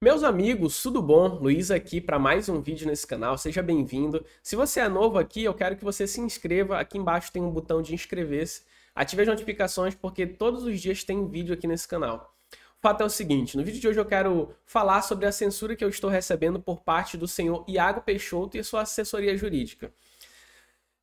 Meus amigos, tudo bom? Luiz aqui para mais um vídeo nesse canal, seja bem-vindo. Se você é novo aqui, eu quero que você se inscreva. Aqui embaixo tem um botão de inscrever-se. Ative as notificações porque todos os dias tem vídeo aqui nesse canal. O fato é o seguinte, no vídeo de hoje eu quero falar sobre a censura que eu estou recebendo por parte do senhor Iago Peixoto e sua assessoria jurídica.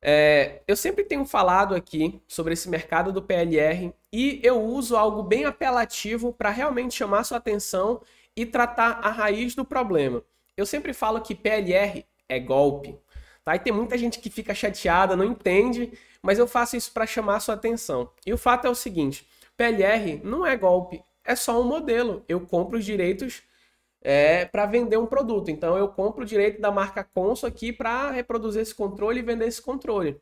É, eu sempre tenho falado aqui sobre esse mercado do PLR e eu uso algo bem apelativo para realmente chamar sua atenção e tratar a raiz do problema. Eu sempre falo que PLR é golpe. Tá? E tem muita gente que fica chateada, não entende, mas eu faço isso para chamar a sua atenção. E o fato é o seguinte: PLR não é golpe, é só um modelo. Eu compro os direitos é, para vender um produto. Então eu compro o direito da marca Consul aqui para reproduzir esse controle e vender esse controle.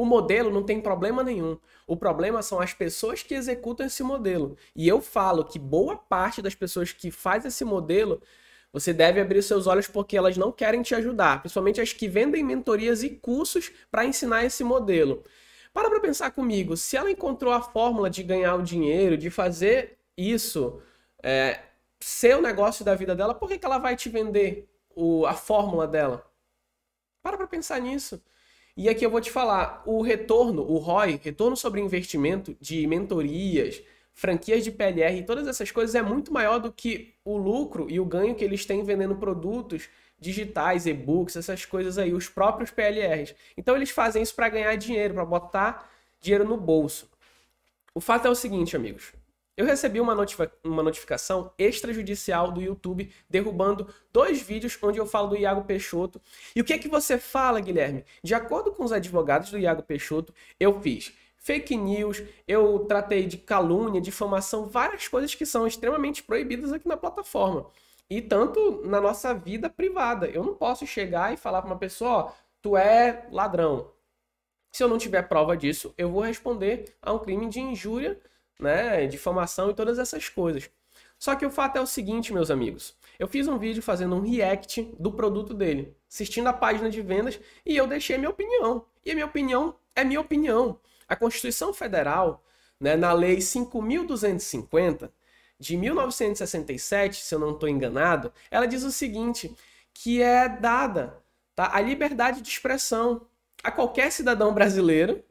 O modelo não tem problema nenhum. O problema são as pessoas que executam esse modelo. E eu falo que boa parte das pessoas que faz esse modelo, você deve abrir seus olhos porque elas não querem te ajudar, principalmente as que vendem mentorias e cursos para ensinar esse modelo. Para para pensar comigo, se ela encontrou a fórmula de ganhar o dinheiro, de fazer isso é, ser o negócio da vida dela, por que, que ela vai te vender o, a fórmula dela? Para para pensar nisso. E aqui eu vou te falar, o retorno, o ROI, retorno sobre investimento de mentorias, franquias de PLR, todas essas coisas é muito maior do que o lucro e o ganho que eles têm vendendo produtos digitais, e-books, essas coisas aí, os próprios PLRs. Então eles fazem isso para ganhar dinheiro, para botar dinheiro no bolso. O fato é o seguinte, amigos. Eu recebi uma, uma notificação extrajudicial do YouTube derrubando dois vídeos onde eu falo do Iago Peixoto. E o que é que você fala, Guilherme? De acordo com os advogados do Iago Peixoto, eu fiz fake news, eu tratei de calúnia, difamação, várias coisas que são extremamente proibidas aqui na plataforma. E tanto na nossa vida privada. Eu não posso chegar e falar para uma pessoa, ó, tu é ladrão. Se eu não tiver prova disso, eu vou responder a um crime de injúria né? Difamação e todas essas coisas. Só que o fato é o seguinte, meus amigos. Eu fiz um vídeo fazendo um react do produto dele, assistindo a página de vendas e eu deixei minha opinião. E a minha opinião é minha opinião. A Constituição Federal, né, na Lei 5.250 de 1967, se eu não estou enganado, ela diz o seguinte, que é dada tá, a liberdade de expressão a qualquer cidadão brasileiro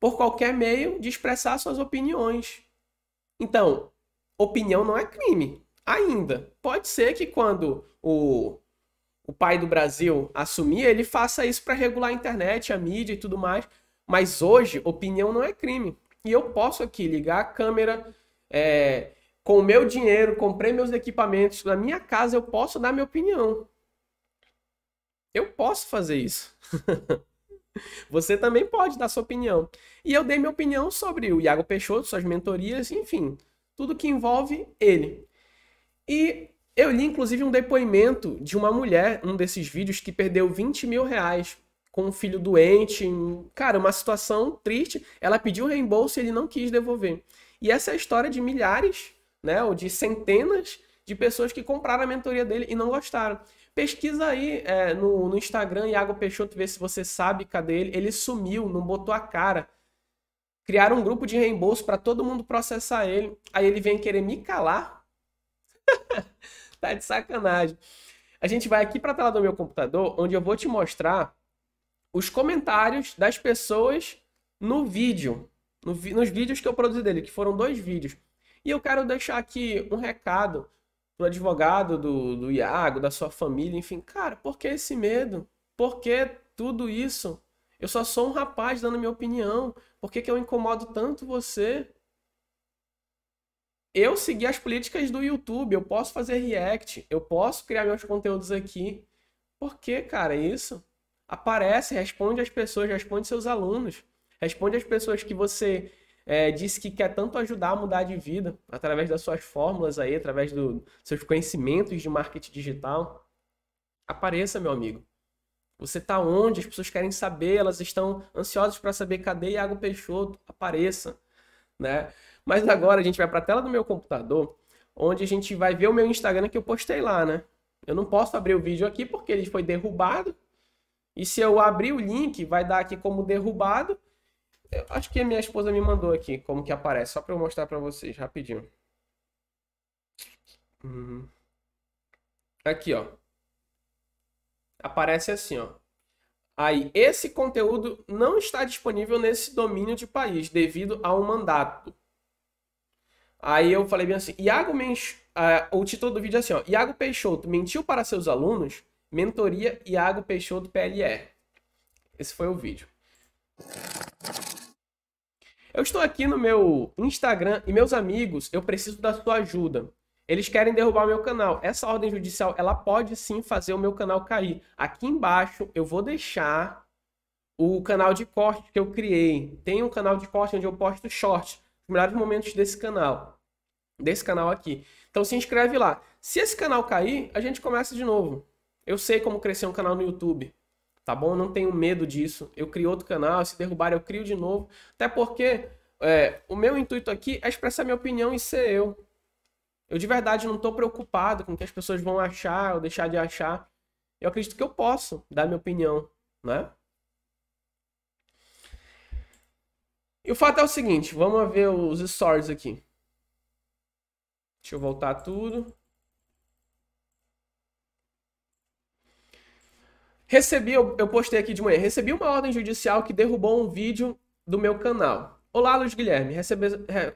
por qualquer meio de expressar suas opiniões. Então, opinião não é crime ainda. Pode ser que quando o, o pai do Brasil assumir, ele faça isso para regular a internet, a mídia e tudo mais. Mas hoje, opinião não é crime. E eu posso aqui ligar a câmera. É, com o meu dinheiro, comprei meus equipamentos, na minha casa eu posso dar minha opinião. Eu posso fazer isso. Você também pode dar sua opinião. E eu dei minha opinião sobre o Iago Peixoto, suas mentorias, enfim, tudo que envolve ele. E eu li, inclusive, um depoimento de uma mulher, um desses vídeos, que perdeu 20 mil reais com um filho doente. Cara, uma situação triste. Ela pediu reembolso e ele não quis devolver. E essa é a história de milhares, né, ou de centenas de pessoas que compraram a mentoria dele e não gostaram. Pesquisa aí é, no, no Instagram Iago Peixoto, ver se você sabe cadê ele. Ele sumiu, não botou a cara. Criaram um grupo de reembolso para todo mundo processar ele. Aí ele vem querer me calar. tá de sacanagem. A gente vai aqui para a tela do meu computador, onde eu vou te mostrar os comentários das pessoas no vídeo, no nos vídeos que eu produzi dele, que foram dois vídeos. E eu quero deixar aqui um recado do advogado, do, do Iago, da sua família, enfim. Cara, por que esse medo? Por que tudo isso? Eu só sou um rapaz dando minha opinião. Por que, que eu incomodo tanto você? Eu segui as políticas do YouTube, eu posso fazer react, eu posso criar meus conteúdos aqui. Por que, cara, isso? Aparece, responde às pessoas, responde seus alunos, responde às pessoas que você é, disse que quer tanto ajudar a mudar de vida através das suas fórmulas aí, através dos seus conhecimentos de marketing digital. Apareça, meu amigo. Você está onde? As pessoas querem saber, elas estão ansiosas para saber cadê Iago Peixoto? Apareça, né? Mas agora a gente vai para a tela do meu computador, onde a gente vai ver o meu Instagram que eu postei lá, né? Eu não posso abrir o vídeo aqui porque ele foi derrubado. E se eu abrir o link, vai dar aqui como derrubado. Eu acho que a minha esposa me mandou aqui como que aparece, só para eu mostrar para vocês rapidinho. Uhum. Aqui, ó. Aparece assim, ó. Aí, esse conteúdo não está disponível nesse domínio de país devido a um mandato. Aí eu falei bem assim, Iago Mench... o título do vídeo é assim, ó, Iago Peixoto mentiu para seus alunos, mentoria Iago Peixoto PLR. Esse foi o vídeo. Eu estou aqui no meu Instagram e meus amigos, eu preciso da sua ajuda. Eles querem derrubar meu canal. Essa ordem judicial, ela pode sim fazer o meu canal cair. Aqui embaixo eu vou deixar o canal de corte que eu criei. Tem um canal de corte onde eu posto shorts, os melhores momentos desse canal, desse canal aqui. Então se inscreve lá. Se esse canal cair, a gente começa de novo. Eu sei como crescer um canal no YouTube tá bom? Não tenho medo disso. Eu crio outro canal, se derrubar eu crio de novo. Até porque é, o meu intuito aqui é expressar minha opinião e ser eu. Eu de verdade não estou preocupado com o que as pessoas vão achar ou deixar de achar. Eu acredito que eu posso dar minha opinião, né? E o fato é o seguinte, vamos ver os stories aqui. Deixa eu voltar tudo. Recebi, eu, eu postei aqui de manhã, recebi uma ordem judicial que derrubou um vídeo do meu canal. Olá, Luiz Guilherme. Recebe...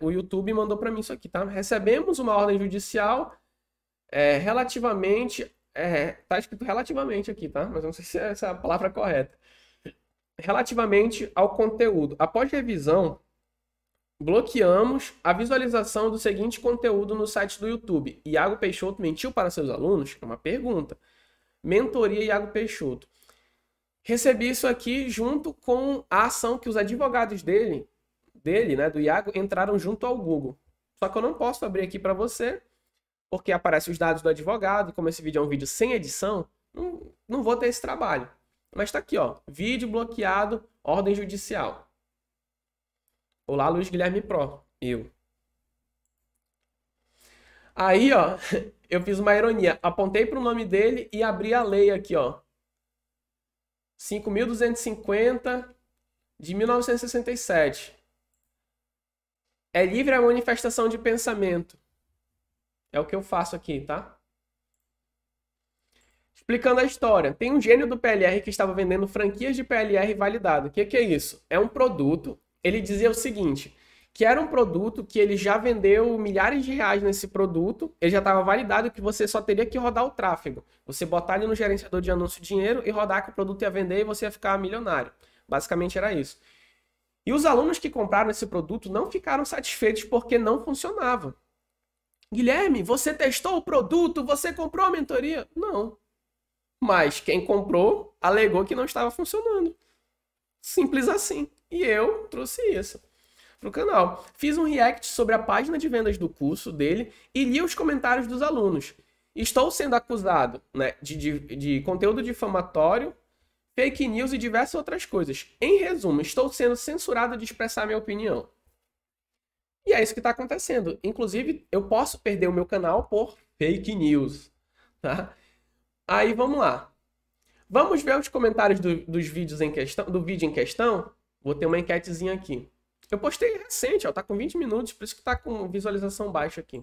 O YouTube mandou para mim isso aqui, tá? Recebemos uma ordem judicial é, relativamente. É, tá escrito relativamente aqui, tá? Mas eu não sei se é essa é a palavra correta. Relativamente ao conteúdo. Após revisão, bloqueamos a visualização do seguinte conteúdo no site do YouTube. Iago Peixoto mentiu para seus alunos? É uma pergunta. Mentoria Iago Peixoto. Recebi isso aqui junto com a ação que os advogados dele, dele, né, do Iago, entraram junto ao Google. Só que eu não posso abrir aqui para você, porque aparece os dados do advogado, como esse vídeo é um vídeo sem edição, não, não vou ter esse trabalho. Mas está aqui, ó, vídeo bloqueado, ordem judicial. Olá, Luiz Guilherme Pro, eu. Aí, ó, eu fiz uma ironia. Apontei para o nome dele e abri a lei aqui, ó. 5.250 de 1967. É livre a manifestação de pensamento. É o que eu faço aqui, tá? Explicando a história. Tem um gênio do PLR que estava vendendo franquias de PLR validado. O que, que é isso? É um produto. Ele dizia o seguinte: que era um produto que ele já vendeu milhares de reais nesse produto, ele já estava validado que você só teria que rodar o tráfego. Você botar ele no gerenciador de anúncio dinheiro e rodar que o produto ia vender e você ia ficar milionário. Basicamente era isso. E os alunos que compraram esse produto não ficaram satisfeitos porque não funcionava. Guilherme, você testou o produto, você comprou a mentoria? Não. Mas quem comprou alegou que não estava funcionando. Simples assim. E eu trouxe isso no canal. Fiz um react sobre a página de vendas do curso dele e li os comentários dos alunos. Estou sendo acusado né, de, de, de conteúdo difamatório, fake news e diversas outras coisas. Em resumo, estou sendo censurado de expressar minha opinião. E é isso que está acontecendo. Inclusive, eu posso perder o meu canal por fake news. Tá? Aí vamos lá. Vamos ver os comentários do, dos vídeos em questão, do vídeo em questão. Vou ter uma enquetezinha aqui. Eu postei recente, ó, tá com 20 minutos, por isso que tá com visualização baixa aqui.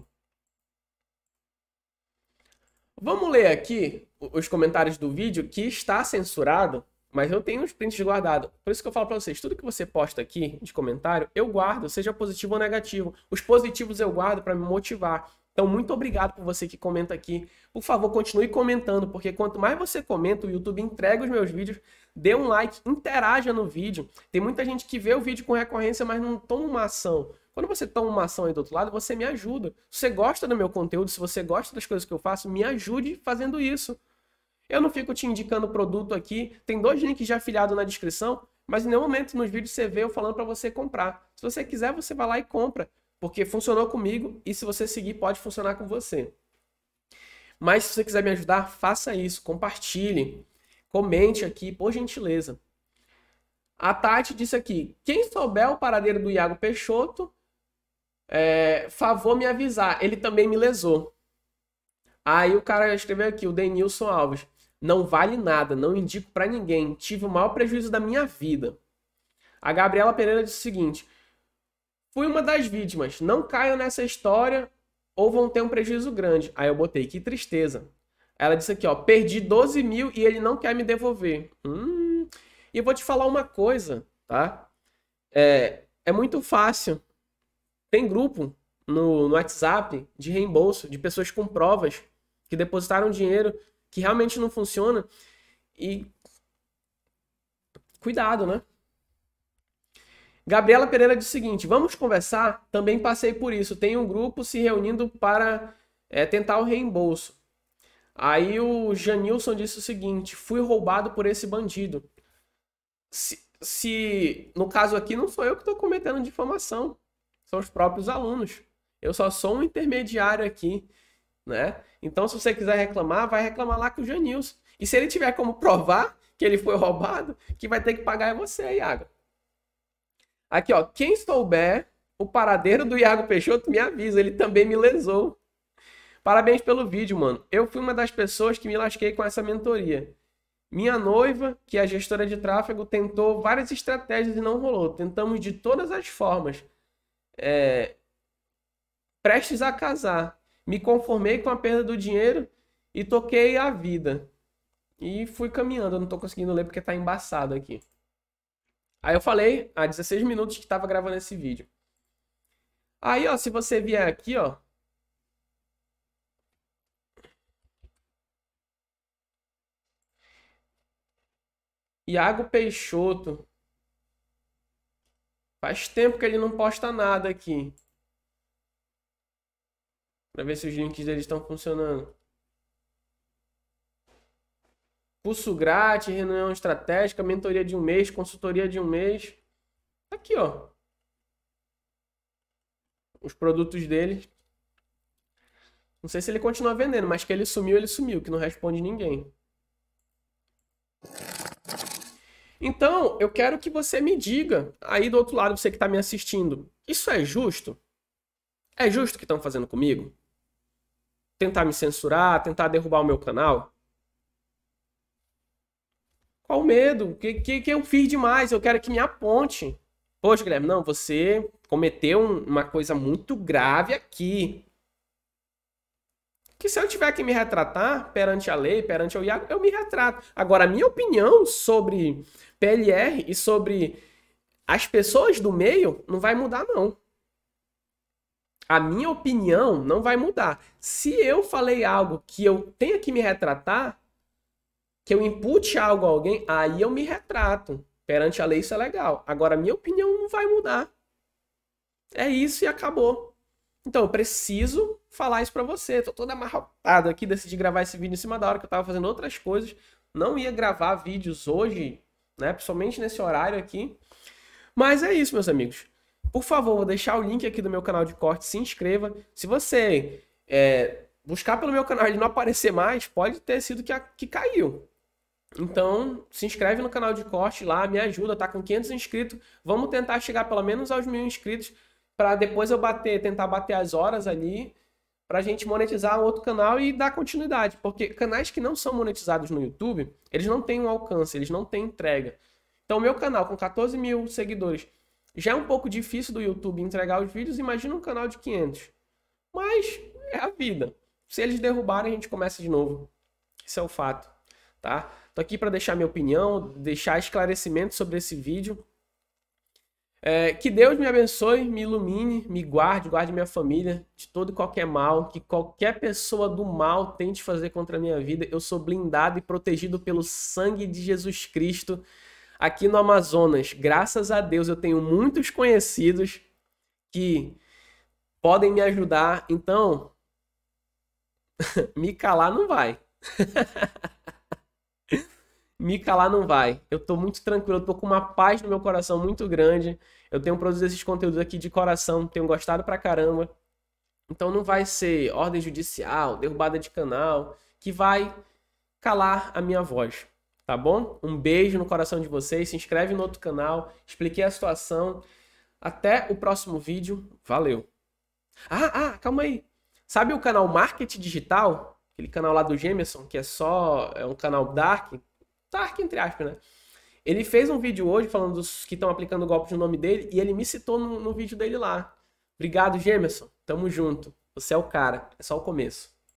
Vamos ler aqui os comentários do vídeo que está censurado, mas eu tenho os prints guardados. Por isso que eu falo para vocês, tudo que você posta aqui de comentário, eu guardo, seja positivo ou negativo. Os positivos eu guardo para me motivar. Então, muito obrigado por você que comenta aqui. Por favor, continue comentando, porque quanto mais você comenta, o YouTube entrega os meus vídeos, dê um like, interaja no vídeo. Tem muita gente que vê o vídeo com recorrência, mas não toma uma ação. Quando você toma uma ação aí do outro lado, você me ajuda. Se você gosta do meu conteúdo, se você gosta das coisas que eu faço, me ajude fazendo isso. Eu não fico te indicando produto aqui. Tem dois links já afiliados na descrição, mas em nenhum momento nos vídeos você vê eu falando para você comprar. Se você quiser, você vai lá e compra porque funcionou comigo e se você seguir, pode funcionar com você. Mas se você quiser me ajudar, faça isso, compartilhe, comente aqui, por gentileza. A Tati disse aqui: quem souber o paradeiro do Iago Peixoto, é, favor me avisar. Ele também me lesou. Aí o cara escreveu aqui, o Denilson Alves. Não vale nada, não indico para ninguém. Tive o maior prejuízo da minha vida. A Gabriela Pereira disse o seguinte: Fui uma das vítimas. Não caiam nessa história ou vão ter um prejuízo grande. Aí eu botei, que tristeza. Ela disse aqui, ó, perdi 12 mil e ele não quer me devolver. Hum, e vou te falar uma coisa, tá? É, é muito fácil. Tem grupo no, no WhatsApp de reembolso de pessoas com provas que depositaram dinheiro que realmente não funciona. E cuidado, né? Gabriela Pereira diz o seguinte: vamos conversar? Também passei por isso. Tem um grupo se reunindo para é, tentar o reembolso. Aí o Janilson disse o seguinte: fui roubado por esse bandido. Se, se no caso aqui não sou eu que estou cometendo difamação, são os próprios alunos. Eu só sou um intermediário aqui, né? Então, se você quiser reclamar, vai reclamar lá com o Janilson. E se ele tiver como provar que ele foi roubado, que vai ter que pagar é você, Iago. Aqui, ó. Quem souber o paradeiro do Iago Peixoto, me avisa. Ele também me lesou. Parabéns pelo vídeo, mano. Eu fui uma das pessoas que me lasquei com essa mentoria. Minha noiva, que é gestora de tráfego, tentou várias estratégias e não rolou. Tentamos de todas as formas. É... Prestes a casar. Me conformei com a perda do dinheiro e toquei a vida. E fui caminhando. Eu não tô conseguindo ler porque tá embaçado aqui. Aí eu falei há 16 minutos que estava gravando esse vídeo. Aí, ó, se você vier aqui, ó. Iago Peixoto. Faz tempo que ele não posta nada aqui. Pra ver se os links dele estão funcionando. Pulso grátis, reunião estratégica, mentoria de um mês, consultoria de um mês. Tá aqui, ó. Os produtos dele. Não sei se ele continua vendendo, mas que ele sumiu, ele sumiu, que não responde ninguém. Então, eu quero que você me diga, aí do outro lado, você que está me assistindo, isso é justo? É justo o que estão fazendo comigo? Tentar me censurar, tentar derrubar o meu canal? Qual o medo? O que, que, que eu fiz demais? Eu quero que me aponte. Poxa, Guilherme, não, você cometeu uma coisa muito grave aqui. Que se eu tiver que me retratar perante a lei, perante o Iago, eu me retrato. Agora, a minha opinião sobre PLR e sobre as pessoas do meio não vai mudar, não. A minha opinião não vai mudar. Se eu falei algo que eu tenha que me retratar, que eu impute algo a alguém, aí eu me retrato. Perante a lei isso é legal. Agora, minha opinião não vai mudar. É isso e acabou. Então, eu preciso falar isso para você. Tô todo amarrotado aqui, decidi gravar esse vídeo em cima da hora que eu tava fazendo outras coisas. Não ia gravar vídeos hoje, né? Principalmente nesse horário aqui. Mas é isso, meus amigos. Por favor, vou deixar o link aqui do meu canal de corte. Se inscreva. Se você é, buscar pelo meu canal e não aparecer mais, pode ter sido que, a, que caiu. Então, se inscreve no canal de corte lá, me ajuda, tá com 500 inscritos. Vamos tentar chegar pelo menos aos mil inscritos para depois eu bater, tentar bater as horas ali para a gente monetizar outro canal e dar continuidade, porque canais que não são monetizados no YouTube, eles não têm um alcance, eles não têm entrega. Então, meu canal com 14 mil seguidores já é um pouco difícil do YouTube entregar os vídeos. Imagina um canal de 500, mas é a vida. Se eles derrubarem, a gente começa de novo. Isso é o fato, tá? Tô aqui para deixar minha opinião, deixar esclarecimento sobre esse vídeo. É, que Deus me abençoe, me ilumine, me guarde, guarde minha família de todo e qualquer mal, que qualquer pessoa do mal tente fazer contra a minha vida. Eu sou blindado e protegido pelo sangue de Jesus Cristo aqui no Amazonas. Graças a Deus eu tenho muitos conhecidos que podem me ajudar, então me calar não vai. me calar não vai. Eu tô muito tranquilo, eu tô com uma paz no meu coração muito grande. Eu tenho produzido esses conteúdos aqui de coração, tenho gostado pra caramba. Então não vai ser ordem judicial, derrubada de canal, que vai calar a minha voz, tá bom? Um beijo no coração de vocês, se inscreve no outro canal, expliquei a situação. Até o próximo vídeo, valeu! Ah, ah, calma aí! Sabe o canal Marketing Digital? Aquele canal lá do Gemerson, que é só é um canal dark, Tark, entre aspas, né? Ele fez um vídeo hoje falando dos que estão aplicando o golpe no nome dele e ele me citou no, no vídeo dele lá. Obrigado, Gemerson. Tamo junto. Você é o cara. É só o começo.